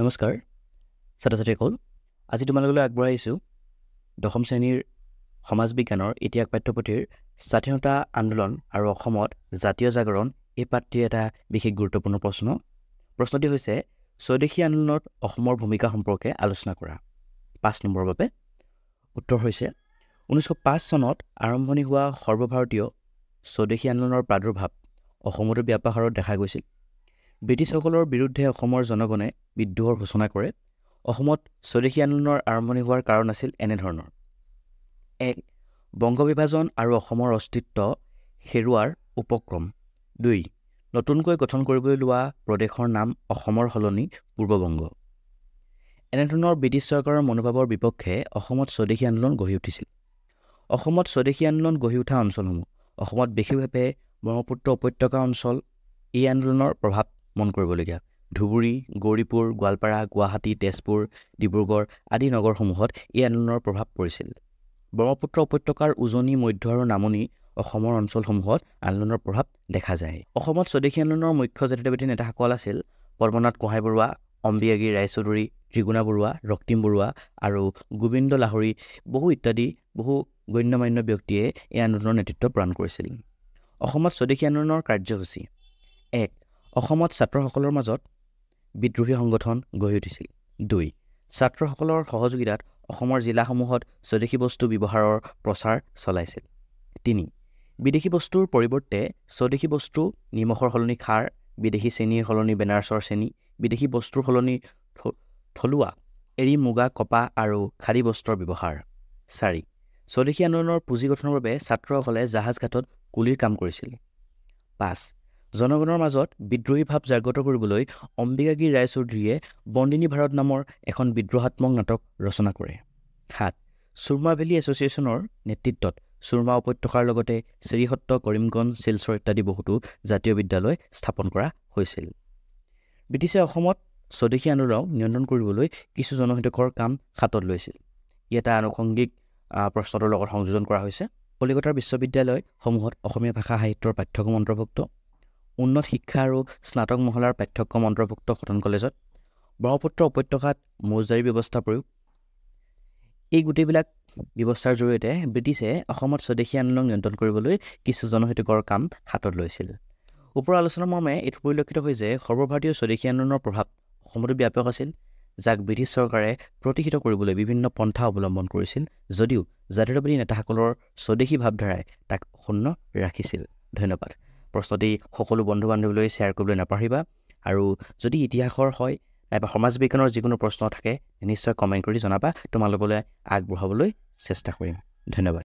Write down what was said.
নমস্কাৰ ছাত্ৰ ছাত্ৰীসকল আজি তোমালোকলৈ আগবঢ়াইছোঁ দশম শ্ৰেণীৰ সমাজ বিজ্ঞানৰ ইতিহাস পাঠ্যপুথিৰ স্বাধীনতা আন্দোলন আৰু অসমত জাতীয় জাগৰণ এই পাঠটিৰ এটা বিশেষ গুৰুত্বপূৰ্ণ প্ৰশ্ন প্ৰশ্নটি হৈছে স্বদেশী আন্দোলনত অসমৰ ভূমিকা সম্পৰ্কে আলোচনা কৰা পাঁচ নম্বৰৰ বাবে উত্তৰ হৈছে ঊনৈছশ পাঁচ চনত আৰম্ভণি হোৱা সৰ্বভাৰতীয় স্বদেশী আন্দোলনৰ প্ৰাদুৰ্ভাৱ অসমতো ব্যাপক হাৰত দেখা গৈছিল ব্ৰিটিছসকলৰ বিৰুদ্ধে অসমৰ জনগণে বিদ্ৰোহৰ ঘোষণা কৰে অসমত স্বদেশী আন্দোলনৰ আৰম্ভণি হোৱাৰ কাৰণ আছিল এনেধৰণৰ এক বংগ বিভাজন আৰু অসমৰ অস্তিত্ব হেৰুৱাৰ উপক্ৰম দুই নতুনকৈ গঠন কৰিবলৈ লোৱা প্ৰদেশৰ নাম অসমৰ সলনি পূৰ্ববংগ এনেধৰণৰ ব্ৰিটিছ চৰকাৰৰ মনোভাৱৰ বিপক্ষে অসমত স্বদেশী আন্দোলন গঢ়ি উঠিছিল অসমত স্বদেশী আন্দোলন গঢ়ি উঠা অঞ্চলসমূহ অসমত বিশেষভাৱে ব্ৰহ্মপুত্ৰ উপত্যকা অঞ্চল এই আন্দোলনৰ প্ৰভাৱ মন কৰিবলগীয়া ধুবুৰী গৌৰীপুৰ গোৱালপাৰা গুৱাহাটী তেজপুৰ ডিব্ৰুগড় আদি নগৰসমূহত এই আন্দোলনৰ প্ৰভাৱ পৰিছিল ব্ৰহ্মপুত্ৰ উপত্যকাৰ উজনি মধ্য আৰু নামনি অসমৰ অঞ্চলসমূহত আন্দোলনৰ প্ৰভাৱ দেখা যায় অসমত স্বদেশী আন্দোলনৰ মুখ্য জাতিদেৱতী নেতাসকল আছিল পদ্মনাথ গোহাঁই বৰুৱা অম্বিয়াগী ৰায় চৌধুৰী ত্ৰিগুণা বৰুৱা ৰক্তিম বৰুৱা আৰু গোবিন্দ লাহৰী বহু ইত্যাদি বহু গণ্য মান্য ব্যক্তিয়ে এই আন্দোলনৰ নেতৃত্ব প্ৰদান কৰিছিল অসমত স্বদেশী আন্দোলনৰ কাৰ্যসূচী এক অসমত ছাত্ৰসকলৰ মাজত বিদ্ৰোহী সংগঠন গঢ়ি উঠিছিল দুই ছাত্ৰসকলৰ সহযোগিতাত অসমৰ জিলাসমূহত স্বদেশী বস্তু ব্যৱহাৰৰ প্ৰচাৰ চলাইছিল তিনি বিদেশী বস্তুৰ পৰিৱৰ্তে স্বদেশী বস্তু নিমখৰ সলনি খাৰ বিদেশী চেনীৰ সলনি বেনাৰছৰ চেনী বিদেশী বস্তুৰ সলনি থলুৱা এৰি মুগা কপাহ আৰু খাদী বস্ত্ৰৰ ব্যৱহাৰ চাৰি স্বদেশী আন্দোলনৰ পুঁজি গঠনৰ বাবে ছাত্ৰসকলে জাহাজ ঘাটত কুলিৰ কাম কৰিছিল পাঁচ জনগণৰ মাজত বিদ্ৰোহী ভাৱ জাগ্ৰত কৰিবলৈ অম্বিকাগী ৰায় চৌধুৰীয়ে বন্দিনী ভাৰত নামৰ এখন বিদ্ৰোহাত্মক নাটক ৰচনা কৰে সাত চুৰমা ভেলী এছ'চিয়েশ্যনৰ নেতৃত্বত চুৰমা উপত্যকাৰ লগতে শ্ৰীসত্ত কৰিমগঞ্জ শিলচৰ ইত্যাদি বহুতো জাতীয় বিদ্যালয় স্থাপন কৰা হৈছিল ব্ৰিটিছে অসমত স্বদেশী আন্দোলন নিয়ন্ত্ৰণ কৰিবলৈ কিছু জনহিতকৰ কাম হাতত লৈছিল ই এটা আনুষংগিক প্ৰশ্নটোৰ লগত সংযোজন কৰা হৈছে কলিকতাৰ বিশ্ববিদ্যালয়সমূহত অসমীয়া ভাষা সাহিত্যৰ পাঠ্যক্ৰম অন্তৰ্ভুক্ত উন্নত শিক্ষা আৰু স্নাতক মহলাৰ পাঠ্যক্ৰম অন্তৰ্ভুক্ত কটন কলেজত ব্ৰহ্মপুত্ৰ উপত্যকাত মৌজাৰী ব্যৱস্থা প্ৰয়োগ এই গোটেইবিলাক ব্যৱস্থাৰ জৰিয়তে ব্ৰিটিছে অসমত স্বদেশী আন্দোলন নিয়ন্ত্ৰণ কৰিবলৈ কিছু জনহিতকৰ কাম হাতত লৈছিল ওপৰৰ আলোচনা মৰ্মে এইটো পৰিলক্ষিত হয় যে সৰ্বভাৰতীয় স্বদেশী আন্দোলনৰ প্ৰভাৱ অসমতো ব্যাপক আছিল যাক ব্ৰিটিছ চৰকাৰে প্ৰতিষিত কৰিবলৈ বিভিন্ন পন্থা অৱলম্বন কৰিছিল যদিও জাতীয়তাবাদী নেতাসকলৰ স্বদেশী ভাৱধাৰাই তাক শূন্য ৰাখিছিল ধন্যবাদ প্ৰশ্নটি সকলো বন্ধু বান্ধৱীলৈ শ্বেয়াৰ কৰিবলৈ নাপাহৰিবা আৰু যদি ইতিহাসৰ হয় নাইবা সমাজ বিজ্ঞানৰ যিকোনো প্ৰশ্ন থাকে নিশ্চয় কমেণ্ট কৰি জনাবা তোমালোকলৈ আগবঢ়াবলৈ চেষ্টা কৰিম ধন্যবাদ